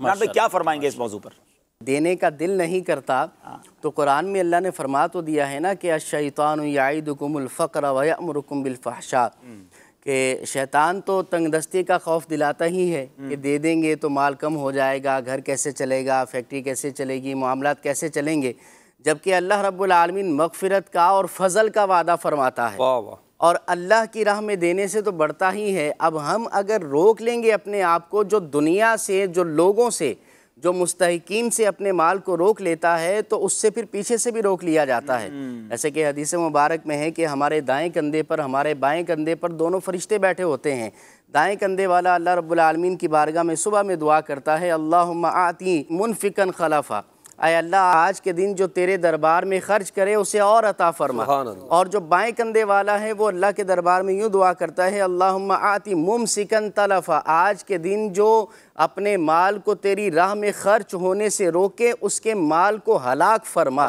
इमरान भाई क्या फरमाएंगे इस मौजू पर देने का दिल नहीं करता हाँ। तो कुरान में अल्लाह ने फरमा तो दिया है ना कि अशैतान वमरकुम बिलफाशा हम्म। कि शैतान तो तंग दस्ती का खौफ दिलाता ही है कि हम्म। दे देंगे तो माल कम हो जाएगा घर कैसे चलेगा फैक्ट्री कैसे चलेगी मामला कैसे चलेंगे जबकि अल्लाह रब्बुल रबालमीन मगफिरत का और फजल का वादा फरमाता है वाह वाह और अल्लाह की राह में देने से तो बढ़ता ही है अब हम अगर रोक लेंगे अपने आप को जो दुनिया से जो लोगों से जो मुस्तकिन से अपने माल को रोक लेता है तो उससे फिर पीछे से भी रोक लिया जाता है हम्म। जैसे कि हदीस मुबारक में है कि हमारे दाएं कंधे पर हमारे बाएं कंधे पर दोनों फरिश्ते बैठे होते हैं दाएं कंधे वाला अल्लाह रब्बुल रबालमीन की बारगाह में सुबह में दुआ करता है अल्लाह आती मुनफिकन खलाफा अय अल्लाह आज के दिन जो तेरे दरबार में ख़र्च करे उसे और अता फरमा और जो बाएं कंधे वाला है वो अल्लाह के दरबार में यूँ दुआ करता है अल्लाह आती मुम सिकन तलफ़ा आज के दिन जो अपने माल को तेरी राह में ख़र्च होने से रोके उसके माल को हलाक फरमा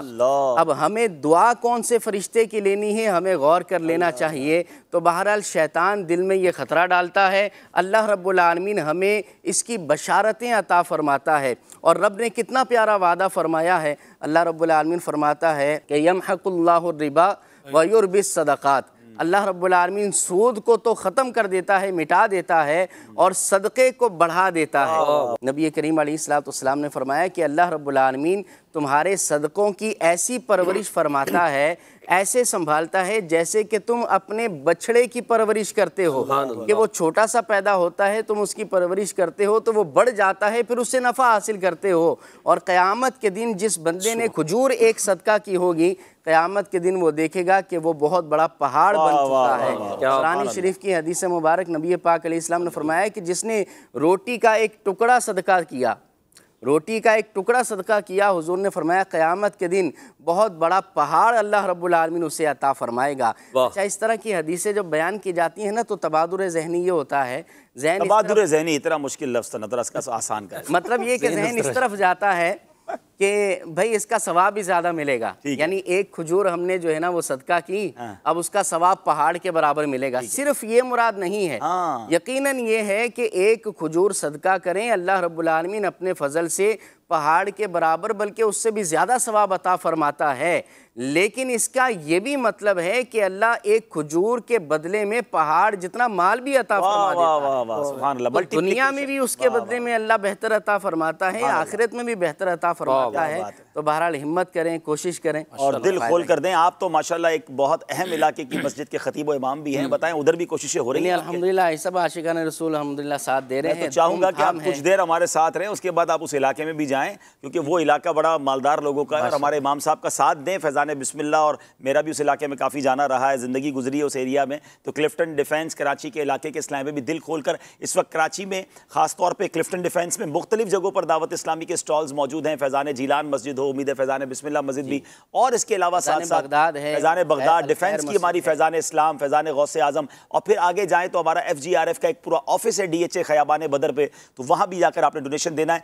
अब हमें दुआ कौन से फरिश्ते की लेनी है हमें गौर कर लेना चाहिए तो बहरहाल शैतान दिल में ये ख़तरा डालता है अल्लाह रब्बुल हमें इसकी बशारतें अता फरमाता है और रब ने कितना प्यारा वादा फरमा फरमाया है अल्लाह रब्लमिन फरमाता है कि यम हक़ुल्लाबा वयुरबिस सदक़ात अल्लाह रब्लमिन सूद को तो ख़त्म कर देता है मिटा देता है और सदक़े को बढ़ा देता है नबी करीम सलाम ने फरमाया कि अल्लाह रब्लमिन तुम्हारे सदकों की ऐसी परवरिश फरमाता है ऐसे संभालता है जैसे कि तुम अपने बछड़े की परवरिश करते हो कि वो छोटा सा पैदा होता है तुम उसकी परवरिश करते हो तो वो बढ़ जाता है फिर उससे नफ़ा हासिल करते हो और क़यामत के दिन जिस बंदे ने खजूर एक सदका की होगी क़यामत के दिन वो देखेगा कि वो बहुत बड़ा पहाड़ बन चुका है रानी शरीफ की हदीस मुबारक नबी पाक ने फरमाया कि जिसने रोटी का एक टुकड़ा सदका किया रोटी का एक टुकड़ा सदका किया हुजूर ने फरमाया क़यामत के दिन बहुत बड़ा पहाड़ अल्लाह रब्लमिन उसे अता फरमाएगा अच्छा इस तरह की हदीसें जब बयान की जाती हैं ना तो तबादुर जहनी ये होता है तबादुर जहनी इतना मुश्किल लफ्ज़ था तो आसान का मतलब ये कि जहन इस तरफ जाता है कि भाई इसका सवाब भी ज़्यादा मिलेगा यानी एक खजूर हमने जो है ना वो सदका की हाँ। अब उसका सवाब पहाड़ के बराबर मिलेगा सिर्फ ये मुराद नहीं है हाँ। यकीनन ये है कि एक खजूर सदका करें अल्लाह रब्बुल आलमीन अपने फजल से पहाड़ के बराबर बल्कि उससे भी ज़्यादा सवाब अता फरमाता है लेकिन इसका यह भी मतलब है कि अल्लाह एक खजूर के बदले में पहाड़ जितना माल भी अता फरमा है तो दुनिया में भी उसके बदले में अल्लाह बेहतर अता फरमाता है आखिरत में भी बेहतर अता फरमा सकता है तो बहरहाल हिम्मत करें कोशिश करें और दिल खोल कर दें आप तो माशाल्लाह एक बहुत अहम इलाके की मस्जिद के खतीब इमाम भी हैं हम्म। बताएं उधर भी कोशिशें हो रही हैं अलहमदिल्ला सब आशिकान रसूल अलहमदिल्ला साथ दे रहे तो हैं तो चाहूँगा कि आप कुछ देर हमारे साथ रहें उसके बाद आप उस इलाके में भी जाएँ क्योंकि वो इलाका बड़ा मालदार लोगों का है और हमारे इमाम साहब का साथ दें फैज़ान बिस्मिल्ला और मेरा भी उस इलाके में काफ़ी जाना रहा है ज़िंदगी गुजरी है उस एरिया में तो क्लिफ्टन डिफेंस कराची के इलाके के इस्लाम में भी दिल खोल कर इस वक्त कराची में खासतौर पर क्लिफ्टन डिफेंस में मुख्तलिफ जगहों पर दावत इस्लामी के स्टॉल्स मौजूद हैं फैज़ान जीलान मस्जिद हो उम्मीद फैज़ान बिस्मिल्ला मस्जिद भी और इसके अलावा साथ साथ है फैज़ान बगदाद डिफेंस की हमारी फैज़ान इस्लाम फैज़ान गौस आजम और फिर आगे जाएँ तो हमारा एफ जी आर एफ का एक पूरा ऑफिस है डी एच ए खयाबान बदर पे तो वहाँ भी जाकर आपने डोनेशन देना है